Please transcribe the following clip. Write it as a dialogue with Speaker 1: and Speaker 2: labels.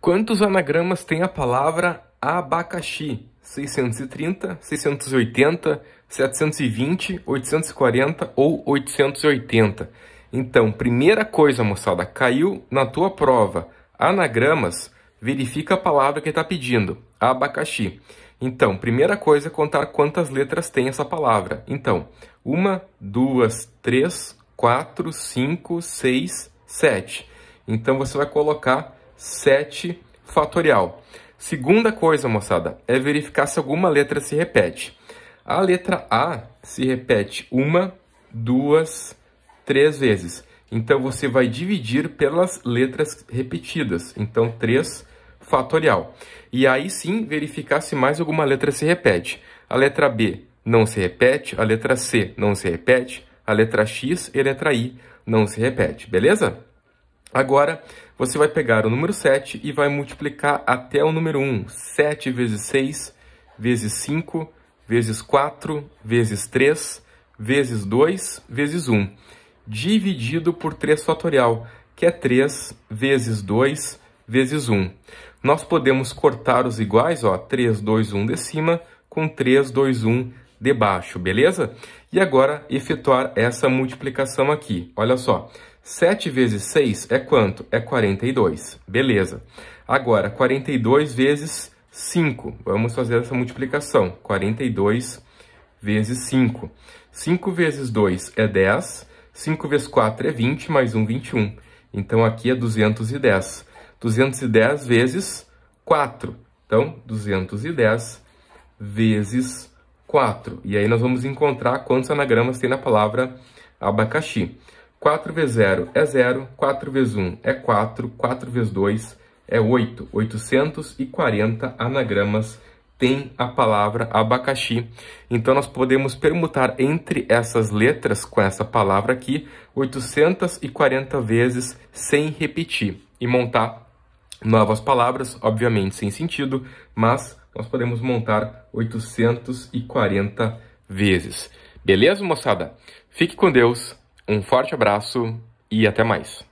Speaker 1: Quantos anagramas tem a palavra abacaxi? 630, 680, 720, 840 ou 880? Então, primeira coisa, moçada, caiu na tua prova anagramas, verifica a palavra que está pedindo, abacaxi. Então, primeira coisa é contar quantas letras tem essa palavra. Então, uma, duas, três, quatro, cinco, seis, sete. Então, você vai colocar 7 fatorial. Segunda coisa, moçada, é verificar se alguma letra se repete. A letra A se repete uma, duas, três vezes. Então, você vai dividir pelas letras repetidas. Então, 3 fatorial. E aí sim, verificar se mais alguma letra se repete. A letra B não se repete, a letra C não se repete, a letra X e a letra I não se repete, beleza? Agora, você vai pegar o número 7 e vai multiplicar até o número 1. 7 vezes 6, vezes 5, vezes 4, vezes 3, vezes 2, vezes 1. Dividido por 3 fatorial, que é 3 vezes 2 vezes 1. Nós podemos cortar os iguais, ó, 3, 2, 1 de cima com 3, 2, 1 de baixo, beleza? E agora, efetuar essa multiplicação aqui. Olha só, 7 vezes 6 é quanto? É 42. Beleza. Agora, 42 vezes 5. Vamos fazer essa multiplicação. 42 vezes 5. 5 vezes 2 é 10. 5 vezes 4 é 20, mais 1, 21. Então, aqui é 210. 210 vezes 4. Então, 210 vezes 4. E aí, nós vamos encontrar quantos anagramas tem na palavra abacaxi. 4 vezes 0 é 0, 4 vezes 1 é 4, 4 vezes 2 é 8. 840 anagramas tem a palavra abacaxi. Então, nós podemos permutar entre essas letras com essa palavra aqui 840 vezes sem repetir e montar novas palavras, obviamente sem sentido, mas nós podemos montar 840 vezes. Beleza, moçada? Fique com Deus. Um forte abraço e até mais.